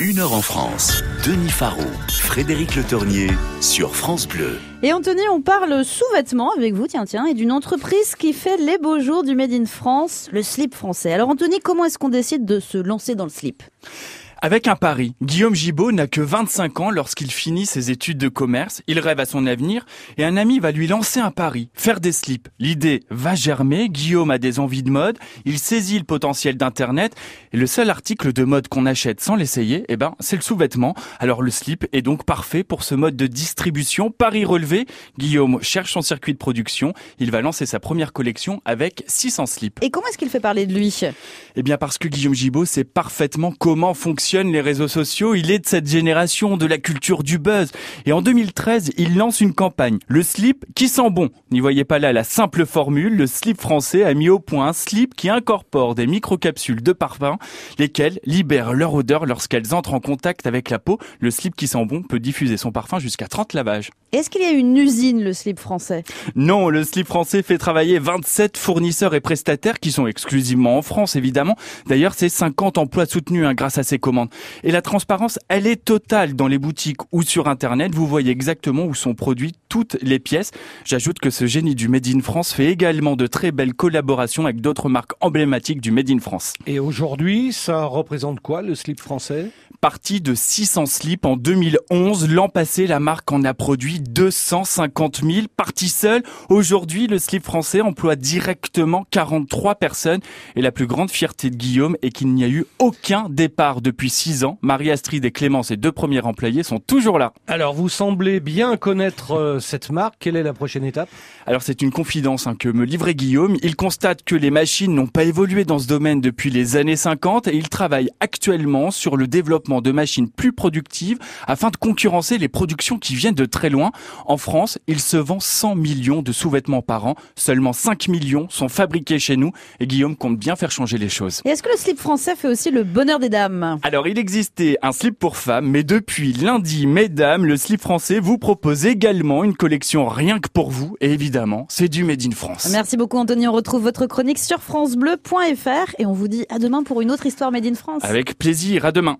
Une heure en France. Denis Faro, Frédéric Le Tornier sur France Bleu. Et Anthony, on parle sous-vêtements avec vous, tiens, tiens, et d'une entreprise qui fait les beaux jours du Made in France, le slip français. Alors Anthony, comment est-ce qu'on décide de se lancer dans le slip avec un pari, Guillaume Gibaud n'a que 25 ans lorsqu'il finit ses études de commerce, il rêve à son avenir et un ami va lui lancer un pari, faire des slips. L'idée va germer, Guillaume a des envies de mode, il saisit le potentiel d'Internet et le seul article de mode qu'on achète sans l'essayer, eh ben, c'est le sous-vêtement. Alors le slip est donc parfait pour ce mode de distribution. Pari relevé, Guillaume cherche son circuit de production, il va lancer sa première collection avec 600 slips. Et comment est-ce qu'il fait parler de lui Eh bien parce que Guillaume Gibaud sait parfaitement comment fonctionne les réseaux sociaux, il est de cette génération de la culture du buzz. Et en 2013, il lance une campagne, le slip qui sent bon. N'y voyez pas là la simple formule, le slip français a mis au point un slip qui incorpore des microcapsules de parfum, lesquelles libèrent leur odeur lorsqu'elles entrent en contact avec la peau. Le slip qui sent bon peut diffuser son parfum jusqu'à 30 lavages. Est-ce qu'il y a une usine, le slip français Non, le slip français fait travailler 27 fournisseurs et prestataires qui sont exclusivement en France, évidemment. D'ailleurs, c'est 50 emplois soutenus hein, grâce à ces commandes et la transparence, elle est totale dans les boutiques ou sur Internet. Vous voyez exactement où sont produites toutes les pièces. J'ajoute que ce génie du Made in France fait également de très belles collaborations avec d'autres marques emblématiques du Made in France. Et aujourd'hui, ça représente quoi le slip français Parti de 600 slips en 2011. L'an passé, la marque en a produit 250 000. Parti seul, aujourd'hui, le slip français emploie directement 43 personnes. Et la plus grande fierté de Guillaume est qu'il n'y a eu aucun départ depuis 6 six ans, Marie-Astrid et Clémence, ses deux premiers employés, sont toujours là. Alors, vous semblez bien connaître euh, cette marque. Quelle est la prochaine étape Alors, c'est une confidence hein, que me livrait Guillaume. Il constate que les machines n'ont pas évolué dans ce domaine depuis les années 50 et il travaille actuellement sur le développement de machines plus productives afin de concurrencer les productions qui viennent de très loin. En France, il se vend 100 millions de sous-vêtements par an. Seulement 5 millions sont fabriqués chez nous et Guillaume compte bien faire changer les choses. Et est-ce que le slip français fait aussi le bonheur des dames Alors, alors, il existait un slip pour femmes, mais depuis lundi, mesdames, le slip français vous propose également une collection rien que pour vous. Et évidemment, c'est du Made in France. Merci beaucoup, Anthony. On retrouve votre chronique sur FranceBleu.fr et on vous dit à demain pour une autre histoire Made in France. Avec plaisir. À demain.